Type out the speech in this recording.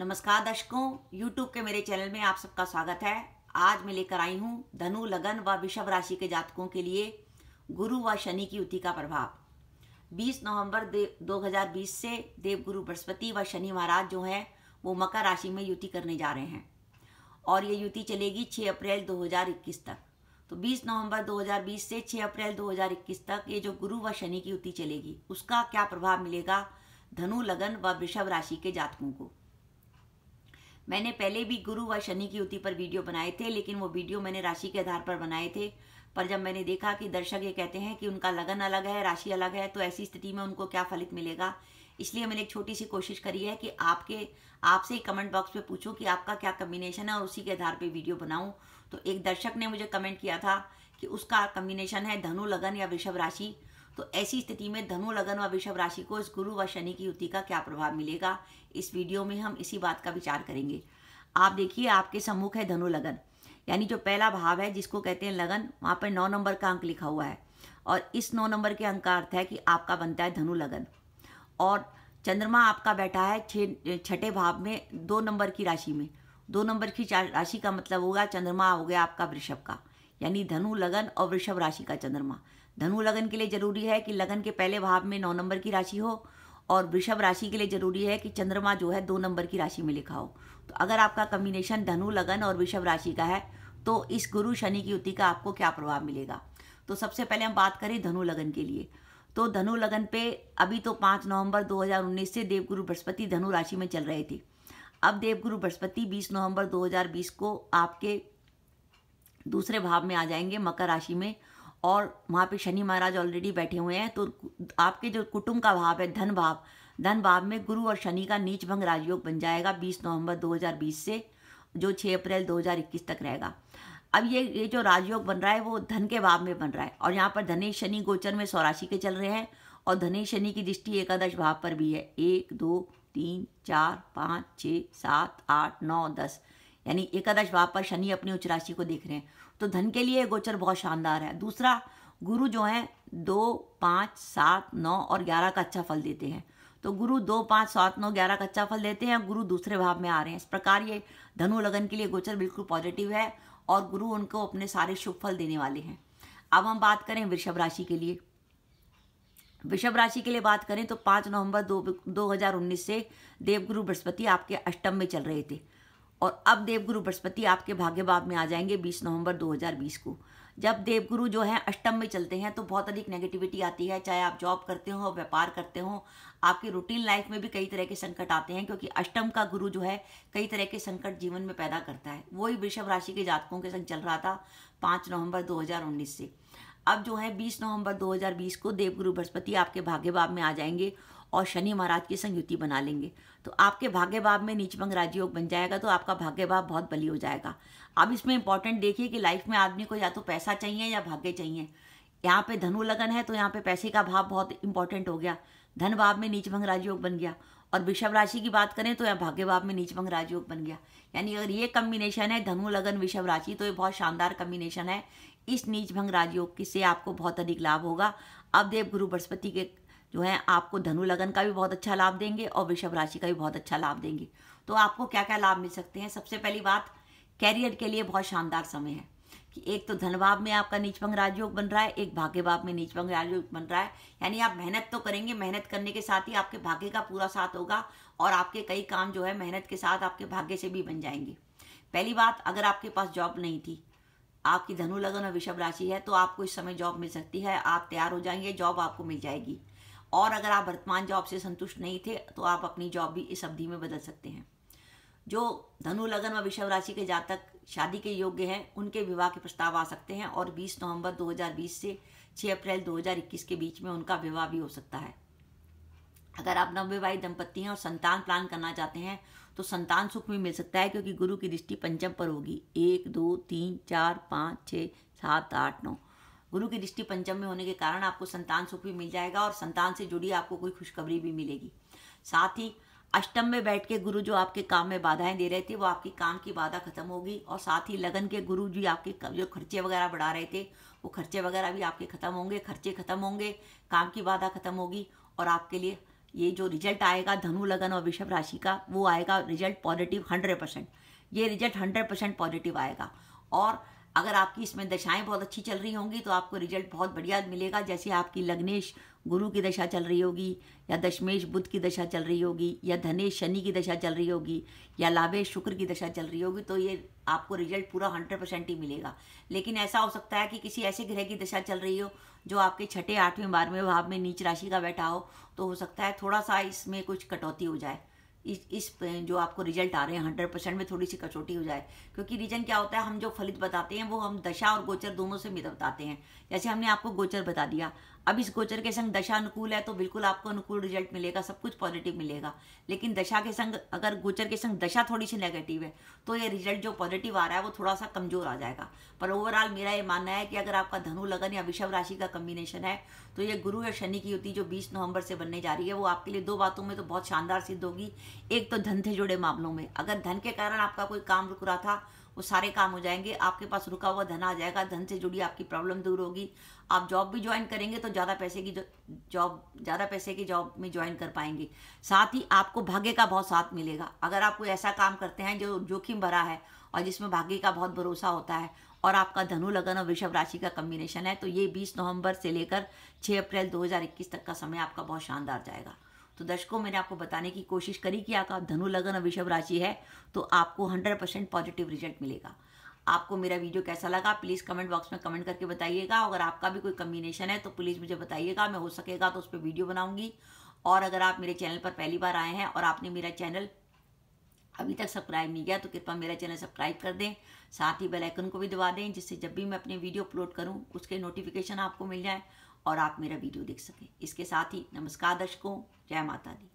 नमस्कार दर्शकों यूट्यूब के मेरे चैनल में आप सबका स्वागत है आज मैं लेकर आई हूँ धनु लगन व विषभ राशि के जातकों के लिए गुरु व शनि की युति का प्रभाव 20 नवंबर 2020 से देवगुरु बृहस्पति व शनि महाराज जो हैं वो मकर राशि में युति करने जा रहे हैं और ये युति चलेगी 6 अप्रैल 2021 तक तो 20 नवंबर 2020 से 6 अप्रैल 2021 तक ये जो गुरु व शनि की युति चलेगी उसका क्या प्रभाव मिलेगा धनु लगन व वृषभ राशि के जातकों को मैंने पहले भी गुरु व शनि की युति पर वीडियो बनाए थे लेकिन वो वीडियो मैंने राशि के आधार पर बनाए थे पर जब मैंने देखा कि दर्शक ये कहते हैं कि उनका लगन अलग है राशि अलग है तो ऐसी स्थिति में उनको क्या फलित मिलेगा इसलिए मैंने एक छोटी सी कोशिश करी है कि आपके आपसे ही कमेंट बॉक्स में पूछूं कि आपका क्या कम्बिनेशन है और उसी के आधार पे वीडियो बनाऊं तो एक दर्शक ने मुझे कमेंट किया था कि उसका कम्बिनेशन है धनु लगन या वृषभ राशि तो ऐसी स्थिति में धनु लगन व वृषभ राशि को इस गुरु व शनि की युति का क्या प्रभाव मिलेगा इस वीडियो में हम इसी बात का विचार करेंगे आप देखिए आपके सम्मुख है धनु लगन यानी जो पहला भाव है जिसको कहते हैं लगन वहाँ पर नौ नंबर का अंक लिखा हुआ है और इस नौ नंबर के अंक का अर्थ है कि आपका बनता है धनु लगन और चंद्रमा आपका बैठा है छः छठे भाव में दो नंबर की राशि में दो नंबर की राशि का मतलब होगा चंद्रमा हो गया आपका वृषभ का यानी धनु लगन और वृषभ राशि का चंद्रमा धनु लगन के लिए जरूरी है कि लगन के पहले भाव में नौ नंबर की राशि हो और वृषभ राशि के लिए जरूरी है कि चंद्रमा जो है दो नंबर की राशि में लिखा हो तो अगर आपका कम्बिनेशन धनु लगन और वृषभ राशि का है तो इस गुरु शनि की युति का आपको क्या प्रभाव मिलेगा तो सबसे पहले हम बात करें धनु लगन के लिए तो धनु लगन पे अभी तो पाँच नवंबर 2019 से देवगुरु बृहस्पति धनु राशि में चल रहे थे अब देवगुरु बृहस्पति 20 नवंबर 2020 को आपके दूसरे भाव में आ जाएंगे मकर राशि में और वहाँ पे शनि महाराज ऑलरेडी बैठे हुए हैं तो आपके जो कुटुंब का भाव है धन भाव धन भाव में गुरु और शनि का नीच भंग राजयोग बन जाएगा 20 नवंबर 2020 से जो 6 अप्रैल 2021 तक रहेगा अब ये ये जो राजयोग बन रहा है वो धन के भाव में बन रहा है और यहाँ पर धनेश शनि गोचर में सौराशि के चल रहे हैं और धनेश शनि की दृष्टि एकादश भाव पर भी है एक दो तीन चार पाँच छः सात आठ नौ दस यानी एकादश भाव पर शनि अपनी उच्च राशि को देख रहे हैं तो धन के लिए गोचर बहुत शानदार है दूसरा गुरु जो है दो पाँच सात नौ और ग्यारह का अच्छा फल देते हैं तो गुरु दो पाँच सात नौ ग्यारह का अच्छा फल देते हैं गुरु दूसरे भाव में आ रहे हैं इस प्रकार ये धनु लगन के लिए गोचर बिल्कुल पॉजिटिव है और गुरु उनको अपने सारे शुभ फल देने वाले हैं अब हम बात करें वृषभ राशि के लिए वृषभ राशि के लिए बात करें तो पाँच नवंबर दो दो हज़ार उन्नीस से देवगुरु बृहस्पति आपके अष्टम में चल रहे थे और अब देवगुरु बृहस्पति आपके भाग्य भाव में आ जाएंगे 20 नवंबर 2020 को जब देवगुरु जो है अष्टम में चलते हैं तो बहुत अधिक नेगेटिविटी आती है चाहे आप जॉब करते हो व्यापार करते हो आपकी रूटीन लाइफ में भी कई तरह के संकट आते हैं क्योंकि अष्टम का गुरु जो है कई तरह के संकट जीवन में पैदा करता है वही वृषभ राशि के जातकों के संग चल रहा था पाँच नवंबर 2019 से अब जो है बीस नवंबर दो को देवगुरु बृहस्पति आपके भाग्य भाव में आ जाएंगे और शनि महाराज की संयुति बना लेंगे तो आपके भाग्य भाव में नीचभंग राजयोग बन जाएगा तो आपका भाग्य भाव बहुत बली हो जाएगा अब इसमें इंपॉर्टेंट देखिए कि लाइफ में आदमी को या तो पैसा चाहिए या भाग्य चाहिए यहाँ पे धनु लगन है तो यहाँ पे पैसे का भाव बहुत इंपॉर्टेंट हो गया धन भाव में नीचभंग राजयोग बन गया और विषभ राशि की बात करें तो यहाँ भाग्य भाव में नीचभंग राजयोग बन गया यानी अगर ये कम्बिनेशन है धनु लगन विषभ राशि तो ये बहुत शानदार कम्बिनेशन है इस नीचभंग राजयोग से आपको बहुत अधिक लाभ होगा अब देव गुरु बृहस्पति के जो है आपको धनु लगन का भी बहुत अच्छा लाभ देंगे और वृषभ राशि का भी बहुत अच्छा लाभ देंगे तो आपको क्या क्या लाभ मिल सकते हैं सबसे पहली बात कैरियर के लिए बहुत शानदार समय है कि एक तो धनभाव में आपका नीचभंग राजयोग बन रहा है एक भाग्य भाव में नीचभंग राजयोग बन रहा है यानी आप मेहनत तो करेंगे मेहनत करने के साथ ही आपके भाग्य का पूरा साथ होगा और आपके कई काम जो है मेहनत के साथ आपके भाग्य से भी बन जाएंगे पहली बात अगर आपके पास जॉब नहीं थी आपकी धनु लगन और विषभ राशि है तो आपको इस समय जॉब मिल सकती है आप तैयार हो जाएंगे जॉब आपको मिल जाएगी और अगर आप वर्तमान जॉब से संतुष्ट नहीं थे तो आप अपनी जॉब भी इस अवधि में बदल सकते हैं जो धनु लगन व विषव राशि के जातक शादी के योग्य हैं उनके विवाह के प्रस्ताव आ सकते हैं और 20 नवंबर 2020 से 6 अप्रैल 2021 के बीच में उनका विवाह भी हो सकता है अगर आप नवविवाहित दंपत्ति हैं और संतान प्लान करना चाहते हैं तो संतान सुख भी मिल सकता है क्योंकि गुरु की दृष्टि पंचम पर होगी एक दो तीन चार पाँच छः सात आठ नौ गुरु की दृष्टि पंचम में होने के कारण आपको संतान सुख भी मिल जाएगा और संतान से जुड़ी आपको कोई खुशखबरी भी मिलेगी साथ ही अष्टम में बैठ के गुरु जो आपके काम में बाधाएं दे रहे थे वो आपकी काम की बाधा खत्म होगी और साथ ही लगन के गुरु जी आपके जो खर्चे वगैरह बढ़ा रहे थे वो खर्चे वगैरह भी आपके खत्म होंगे खर्चे खत्म होंगे काम की बाधा खत्म होगी और आपके लिए ये जो रिजल्ट आएगा धनु लगन और वृषभ राशि का वो आएगा रिजल्ट पॉजिटिव हंड्रेड परसेंट ये रिजल्ट हंड्रेड परसेंट पॉजिटिव आएगा और अगर आपकी इसमें दशाएं बहुत अच्छी चल रही होंगी तो आपको रिजल्ट बहुत बढ़िया मिलेगा जैसे आपकी लग्नेश गुरु की दशा चल रही होगी या दशमेश बुद्ध की दशा चल रही होगी या धनेश शनि की दशा चल रही होगी या लाभेश शुक्र की दशा चल रही होगी तो ये आपको रिजल्ट पूरा हंड्रेड परसेंट ही मिलेगा लेकिन ऐसा हो सकता है कि किसी ऐसे ग्रह की दशा चल रही हो जो आपके छठे आठवें बारहवें भाव में नीच राशि का बैठा हो तो हो सकता है थोड़ा सा इसमें कुछ कटौती हो जाए इस इस जो आपको रिजल्ट आ रहे हैं हंड्रेड परसेंट में थोड़ी सी कचौटी हो जाए क्योंकि रीजन क्या होता है हम जो फलित बताते हैं वो हम दशा और गोचर दोनों से भी बताते हैं जैसे हमने आपको गोचर बता दिया अब इस गोचर के संग दशा अनुकूल है तो बिल्कुल आपको अनुकूल रिजल्ट मिलेगा सब कुछ पॉजिटिव मिलेगा लेकिन दशा के संग अगर गोचर के संग दशा थोड़ी सी नेगेटिव है तो ये रिजल्ट जो पॉजिटिव आ रहा है वो थोड़ा सा कमजोर आ जाएगा पर ओवरऑल मेरा ये मानना है कि अगर आपका धनु लगन या विषव राशि का कम्बिनेशन है तो ये गुरु या शनि की युति जो बीस नवंबर से बनने जा रही है वो आपके लिए दो बातों में तो बहुत शानदार सिद्ध होगी एक तो धन से जुड़े मामलों में अगर धन के कारण आपका कोई काम रुक रहा था वो सारे काम हो जाएंगे आपके पास रुका हुआ धन आ जाएगा धन से जुड़ी आपकी प्रॉब्लम दूर होगी आप जॉब भी ज्वाइन करेंगे तो ज़्यादा पैसे की जॉब ज़्यादा पैसे की जॉब में ज्वाइन कर पाएंगे साथ ही आपको भाग्य का बहुत साथ मिलेगा अगर आप कोई ऐसा काम करते हैं जो जोखिम भरा है और जिसमें भाग्य का बहुत भरोसा होता है और आपका धनु लगन और वृषभ राशि का कम्बिनेशन है तो ये 20 नवंबर से लेकर 6 अप्रैल 2021 तक का समय आपका बहुत शानदार जाएगा तो दर्शकों मैंने आपको बताने की कोशिश करी कि अगर धनु लगन अभिषभ राशि है तो आपको हंड्रेड परसेंट पॉजिटिव रिजल्ट मिलेगा आपको मेरा वीडियो कैसा लगा प्लीज़ कमेंट बॉक्स में कमेंट करके बताइएगा अगर आपका भी कोई कम्बिनेशन है तो प्लीज़ मुझे बताइएगा मैं हो सकेगा तो उस पर वीडियो बनाऊंगी और अगर आप मेरे चैनल पर पहली बार आए हैं और आपने मेरा चैनल अभी तक सब्सक्राइब नहीं किया तो कृपया मेरा चैनल सब्सक्राइब कर दें साथ ही बेल आइकन को भी दबा दें जिससे जब भी मैं अपने वीडियो अपलोड करूं उसके नोटिफिकेशन आपको मिल जाए और आप मेरा वीडियो देख सकें इसके साथ ही नमस्कार दर्शकों जय माता दी